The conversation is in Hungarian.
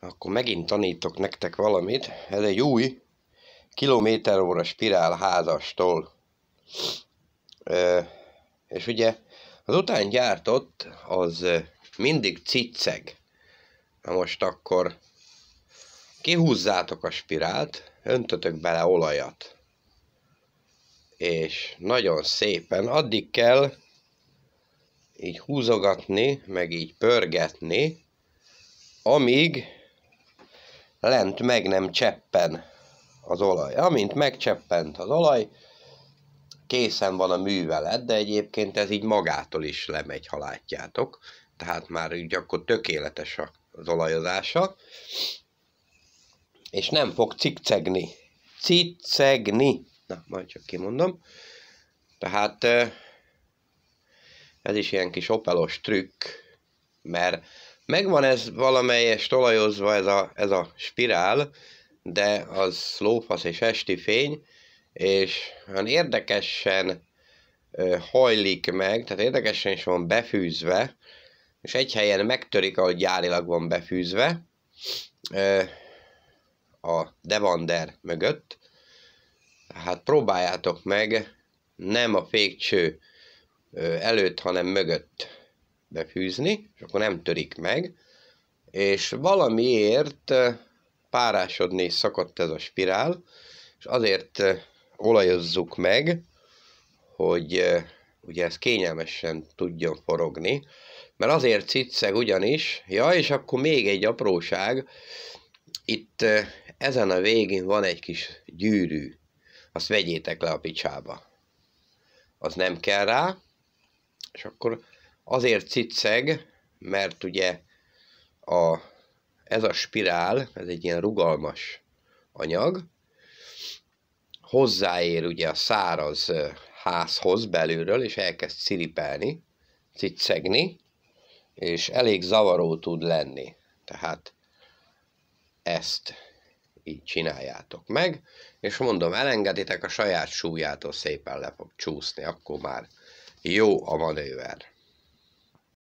Akkor megint tanítok nektek valamit. Ez egy új kilométeróra spirál házastól. Ö, és ugye az után gyártott az mindig cicceg. Na most akkor kihúzzátok a spirált, öntötök bele olajat. És nagyon szépen, addig kell így húzogatni, meg így pörgetni, amíg lent meg nem cseppen az olaj. Amint megcseppent az olaj, készen van a művelet, de egyébként ez így magától is lemegy, ha látjátok. Tehát már így akkor tökéletes az olajozása. És nem fog cikcegni. Cicegni. Na, majd csak kimondom. Tehát ez is ilyen kis opelos trükk, mert Megvan ez valamelyes tolajozva ez a, ez a spirál, de az lófasz és esti fény, és olyan érdekesen hajlik meg, tehát érdekesen is van befűzve, és egy helyen megtörik, ahogy gyárilag van befűzve, a Devander mögött. Hát próbáljátok meg, nem a fékcső előtt, hanem mögött befűzni, és akkor nem törik meg, és valamiért párásodni szakadt ez a spirál, és azért olajozzuk meg, hogy ugye ez kényelmesen tudjon forogni, mert azért cicceg ugyanis, ja, és akkor még egy apróság, itt ezen a végén van egy kis gyűrű, azt vegyétek le a picsába. Az nem kell rá, és akkor Azért cicceg, mert ugye a, ez a spirál, ez egy ilyen rugalmas anyag, hozzáér ugye a száraz házhoz belülről, és elkezd ciripelni, cicegni, és elég zavaró tud lenni. Tehát ezt így csináljátok meg, és mondom, elengeditek a saját súlyától szépen le fog csúszni, akkor már jó a manőver.